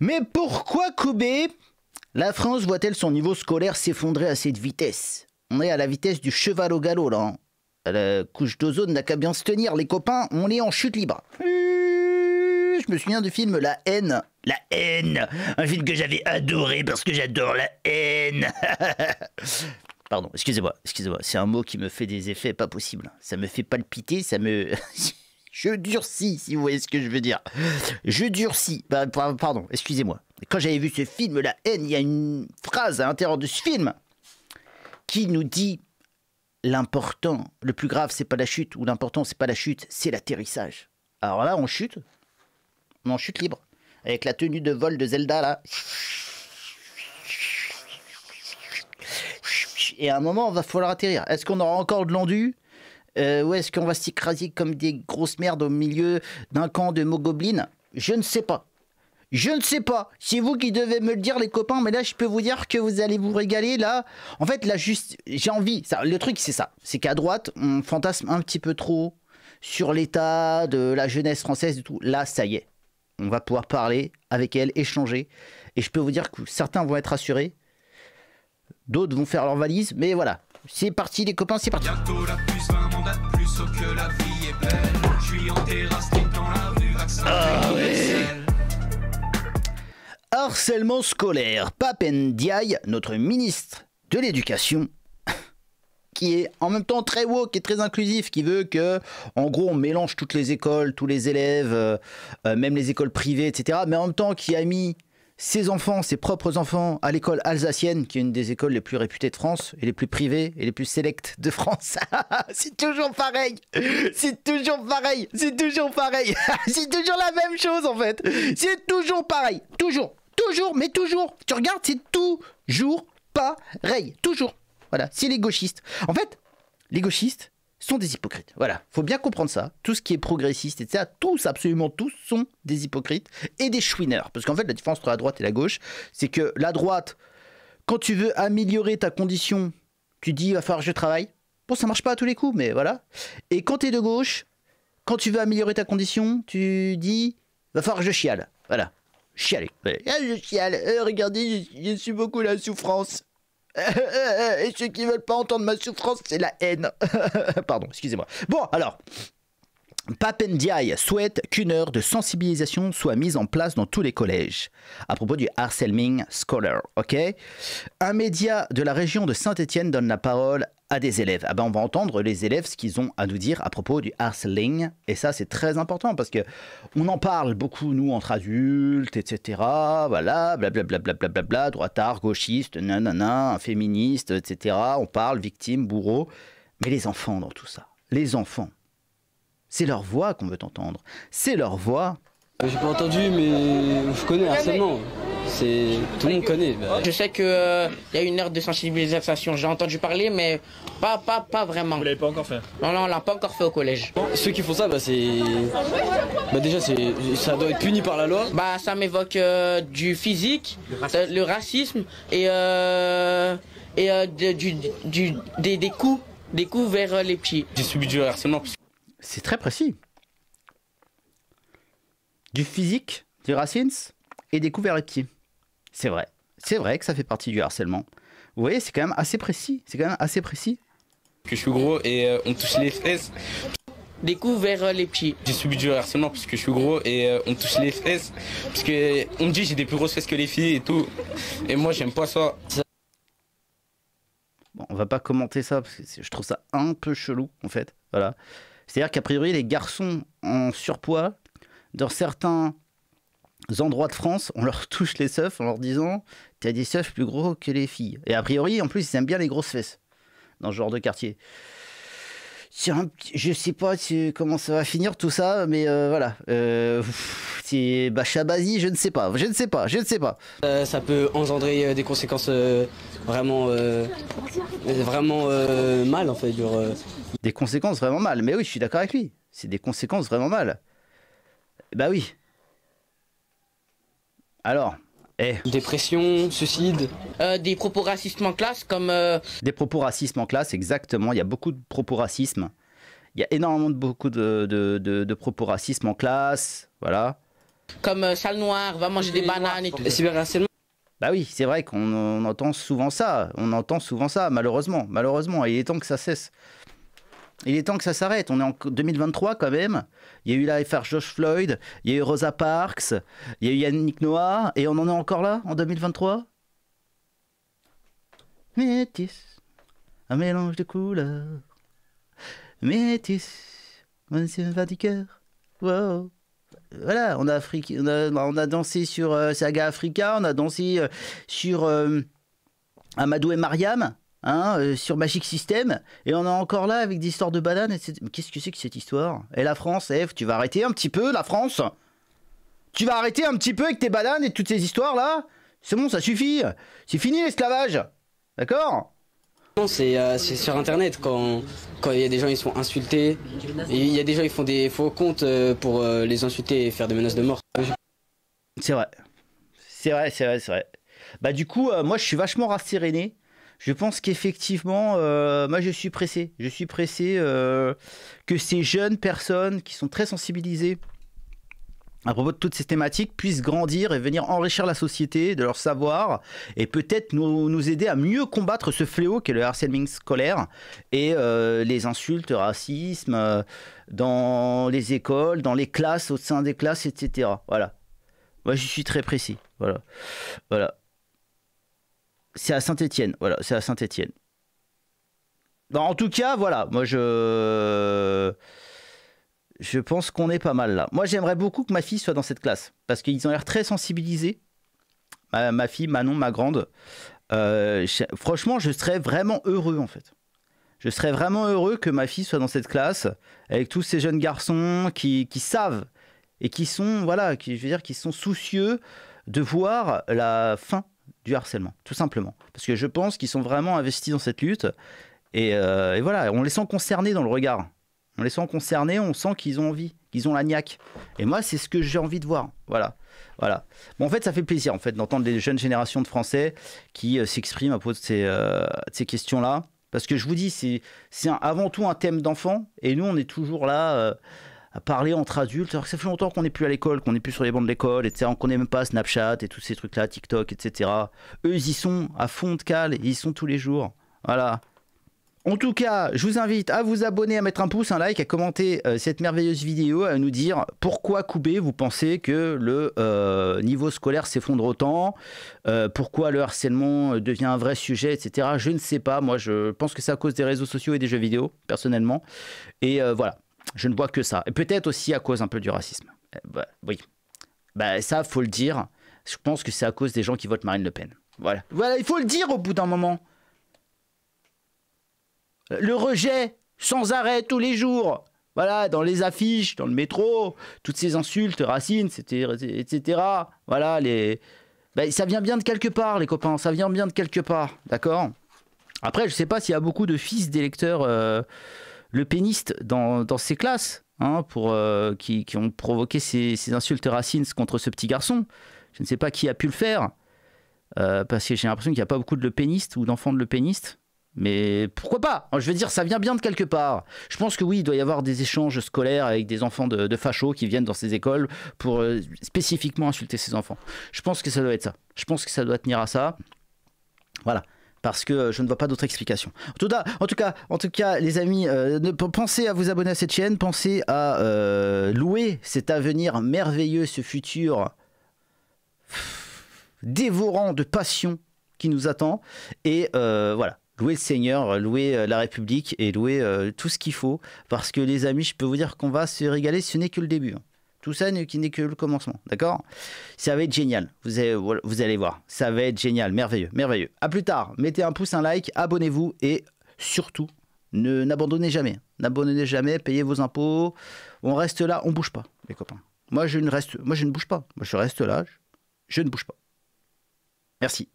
Mais pourquoi Koubé La France voit-elle son niveau scolaire s'effondrer à cette vitesse On est à la vitesse du cheval au galop là. la couche d'ozone n'a qu'à bien se tenir, les copains, on est en chute libre. Euh, je me souviens du film La haine. La haine Un film que j'avais adoré parce que j'adore la haine Pardon, excusez-moi, excusez-moi, c'est un mot qui me fait des effets pas possibles. Ça me fait palpiter, ça me. Je durcis, si vous voyez ce que je veux dire. Je durcis. Bah, pardon, excusez-moi. Quand j'avais vu ce film, La haine, il y a une phrase à l'intérieur de ce film qui nous dit l'important, le plus grave, c'est pas la chute, ou l'important, c'est pas la chute, c'est l'atterrissage. Alors là, on chute, on chute libre. Avec la tenue de vol de Zelda, là. Et à un moment, on va falloir atterrir. Est-ce qu'on aura encore de l'endu euh, est-ce qu'on va s'écraser comme des grosses merdes au milieu d'un camp de mogoblins Je ne sais pas. Je ne sais pas. C'est vous qui devez me le dire, les copains. Mais là, je peux vous dire que vous allez vous régaler. Là, en fait, là, juste, j'ai envie. Ça, le truc, c'est ça. C'est qu'à droite, on fantasme un petit peu trop sur l'état de la jeunesse française et tout. Là, ça y est. On va pouvoir parler avec elle, échanger. Et je peux vous dire que certains vont être rassurés. D'autres vont faire leur valise. Mais voilà. C'est parti, les copains, c'est parti sauf que la vie est belle. Je suis en terrasse, dans la rue, ah Harcèlement scolaire. Papendiaï, notre ministre de l'Éducation, qui est en même temps très woke et très inclusif, qui veut que, en gros, on mélange toutes les écoles, tous les élèves, euh, euh, même les écoles privées, etc. Mais en même temps, qui a mis ses enfants, ses propres enfants, à l'école alsacienne, qui est une des écoles les plus réputées de France, et les plus privées, et les plus sélectes de France. c'est toujours pareil C'est toujours pareil C'est toujours pareil C'est toujours la même chose, en fait C'est toujours pareil Toujours Toujours, mais toujours Tu regardes, c'est toujours pareil Toujours Voilà, c'est les gauchistes. En fait, les gauchistes, sont des hypocrites. Voilà, faut bien comprendre ça. Tout ce qui est progressiste, etc., tous, absolument tous, sont des hypocrites et des chouineurs. Parce qu'en fait, la différence entre la droite et la gauche, c'est que la droite, quand tu veux améliorer ta condition, tu dis, il va falloir que je travaille. Bon, ça marche pas à tous les coups, mais voilà. Et quand tu es de gauche, quand tu veux améliorer ta condition, tu dis, va falloir que je chiale. Voilà. Chialer. Ah, je chiale. Euh, regardez, je, je suis beaucoup la souffrance. Et ceux qui veulent pas entendre ma souffrance, c'est la haine. Pardon, excusez-moi. Bon, alors, Papendiaï souhaite qu'une heure de sensibilisation soit mise en place dans tous les collèges à propos du harcèlement Scholar. Ok, un média de la région de saint etienne donne la parole à des élèves. Ah ben on va entendre les élèves ce qu'ils ont à nous dire à propos du harceling et ça c'est très important parce que on en parle beaucoup nous entre adultes etc. Voilà blablabla bla bla, droitard gauchiste nanana féministe etc. On parle victime bourreau mais les enfants dans tout ça les enfants c'est leur voix qu'on veut entendre. C'est leur voix. Euh, j'ai pas entendu, mais je connais harcèlement. C'est tout le monde connaît. Bah. Je sais qu'il euh, y a une heure de sensibilisation. J'ai entendu parler, mais pas, pas, pas vraiment. Vous l'avez pas encore fait Non, non, on l'a pas encore fait au collège. ceux qui font ça, bah, c'est, bah déjà c'est, ça doit être puni par la loi. Bah ça m'évoque euh, du physique, le racisme, et et du, du, des, coups, des coups vers les petits. J'ai subi du harcèlement. C'est très précis. Du physique, du Racines et des coups les pieds. C'est vrai. C'est vrai que ça fait partie du harcèlement. Vous voyez, c'est quand même assez précis. C'est quand même assez précis. Que je suis gros et euh, on touche les fesses. Des vers euh, les pieds. J'ai subi du harcèlement parce que je suis gros et euh, on touche les fesses. Parce que on me dit j'ai des plus grosses fesses que les filles et tout. Et moi j'aime pas ça. Bon, on va pas commenter ça parce que je trouve ça un peu chelou en fait. Voilà. C'est-à-dire qu'a priori, les garçons en surpoids, dans certains endroits de France, on leur touche les seufs en leur disant T'as des seufs plus gros que les filles. Et a priori, en plus, ils aiment bien les grosses fesses dans ce genre de quartier. Un... Je sais pas comment ça va finir tout ça, mais euh, voilà. Euh, c'est Bachabazi, je ne sais pas, je ne sais pas, je ne sais pas. Euh, ça peut engendrer euh, des conséquences euh, vraiment, vraiment mal en fait. des conséquences vraiment mal, mais oui, je suis d'accord avec lui. C'est des conséquences vraiment mal. Bah oui. Alors, eh. Dépression, suicide. des propos racistes en classe, comme. Des propos racistes en classe, exactement. Il y a beaucoup de propos racisme. Il y a énormément de beaucoup de propos racisme en classe. Voilà. Comme euh, Salle Noire, va manger des bananes et tout. Bah oui, c'est vrai qu'on entend souvent ça. On entend souvent ça, malheureusement. Malheureusement, il est temps que ça cesse. Il est temps que ça s'arrête. On est en 2023 quand même. Il y a eu F.R. Josh Floyd, il y a eu Rosa Parks, il y a eu Yannick Noah, et on en est encore là en 2023 Métis, un mélange de couleurs. Métis, monsieur Vatican, wow voilà, on a, dansé sur euh, Saga Africa, on a dansé euh, sur euh, Amadou et Mariam, hein, sur Magic System, et on est encore là avec des histoires de bananes. Mais qu'est-ce que c'est que cette histoire Et la France, Eve, tu vas arrêter un petit peu, la France Tu vas arrêter un petit peu avec tes bananes et toutes ces histoires-là C'est bon, ça suffit C'est fini l'esclavage D'accord euh, c'est sur internet quand quand il y a des gens ils sont insultés, il y a des gens ils font des faux comptes euh, pour euh, les insulter et faire des menaces de mort. C'est vrai. C'est vrai, c'est vrai, c'est vrai. Bah du coup, moi je suis vachement rasséréné. Je pense qu'effectivement, moi je suis pressé. Je suis pressé que ces jeunes personnes qui sont très sensibilisées à propos de toutes ces thématiques, puissent grandir et venir enrichir la société de leur savoir et peut-être nous, aider à mieux combattre ce fléau qu'est le harcèlement scolaire et euh, les insultes, racisme euh, dans les écoles, dans les classes, au sein des classes, etc. Voilà. Moi, je suis très précis. Voilà. Voilà. C'est à Saint-Étienne. Voilà, c'est à Saint-Étienne. Bah, en tout cas, voilà. Moi, je je pense qu'on est pas mal là. Moi, j'aimerais beaucoup que ma fille soit dans cette classe parce qu'ils ont l'air très sensibilisés. Ma, fille, Manon, ma grande. Euh, franchement, je serais vraiment heureux en fait. Je serais vraiment heureux que ma fille soit dans cette classe avec tous ces jeunes garçons qui, savent et qui sont voilà, qui, je veux dire, qui sont soucieux de voir la fin du harcèlement, tout simplement. Parce que je pense qu'ils sont vraiment investis dans cette lutte et, euh, et voilà, on les sent concernés dans le regard. On les sent concernés, on sent qu'ils ont envie, qu'ils ont la niaque. Et moi, c'est ce que j'ai envie de voir. Voilà. Voilà. Bon, en fait, ça fait plaisir en fait d'entendre les jeunes générations de Français qui euh, s'expriment à propos euh, de ces, questions-là. Parce que je vous dis, c'est avant tout un thème d'enfant. Et nous, on est toujours là euh, à parler entre adultes. Alors que ça fait longtemps qu'on n'est plus à l'école, qu'on n'est plus sur les bancs de l'école, etc. On connaît même pas Snapchat et tous ces trucs-là, TikTok, etc. Eux, ils y sont à fond de cale. Ils y sont tous les jours. Voilà. En tout cas, je vous invite à vous abonner, à mettre un pouce, un like, à commenter euh, cette merveilleuse vidéo, à nous dire pourquoi Koubé, vous pensez que le euh, niveau scolaire s'effondre autant, euh, pourquoi le harcèlement devient un vrai sujet, etc. Je ne sais pas, moi je pense que c'est à cause des réseaux sociaux et des jeux vidéo, personnellement. Et voilà, je ne vois que ça. Et peut-être aussi à cause un peu du racisme. Bah, oui, bah, ça, faut le dire. Je pense que c'est à cause des gens qui votent Marine Le Pen. Voilà, voilà, il faut le dire au bout d'un moment. Le rejet, sans arrêt, tous les jours. Voilà, dans les affiches, dans le métro, toutes ces insultes, racines, etc. Voilà, les... Ben, ça vient bien de quelque part, les copains, ça vient bien de quelque part, d'accord Après, je sais pas s'il y a beaucoup de fils d'électeurs euh, le péniste dans, dans ces classes, hein, pour, euh, qui, ont provoqué ces, insultes racines contre ce petit garçon. Je ne sais pas qui a pu le faire, euh, parce que j'ai l'impression qu'il n'y a pas beaucoup de le péniste ou d'enfants de le péniste. Mais pourquoi pas hein, Je veux dire, ça vient bien de quelque part. Je pense que oui, il doit y avoir des échanges scolaires avec des enfants de, de fachos qui viennent dans ces écoles pour euh, spécifiquement insulter ces enfants. Je pense que ça doit être ça. Je pense que ça doit tenir à ça. Voilà. Parce que euh, je ne vois pas d'autre explication. En tout, cas, en tout cas, les amis, euh, pensez à vous abonner à cette chaîne, pensez à louer cet avenir merveilleux, ce futur dévorant de passion qui nous attend. Et voilà louer le Seigneur, euh, louer euh, la République et louer euh, tout ce qu'il faut. Parce que les amis, je peux vous dire qu'on va se régaler, ce n'est que le début. Hein. Tout ça n'est que le commencement, d'accord Ça va être génial, vous allez, vous allez voir. Ça va être génial, merveilleux, merveilleux. À plus tard, mettez un pouce, un like, abonnez-vous et surtout, ne n'abandonnez jamais. Hein. N'abandonnez jamais, payez vos impôts. On reste là, on bouge pas, les copains. Moi, je ne, reste, moi, je ne bouge pas. Moi, je reste là, je ne bouge pas. Merci.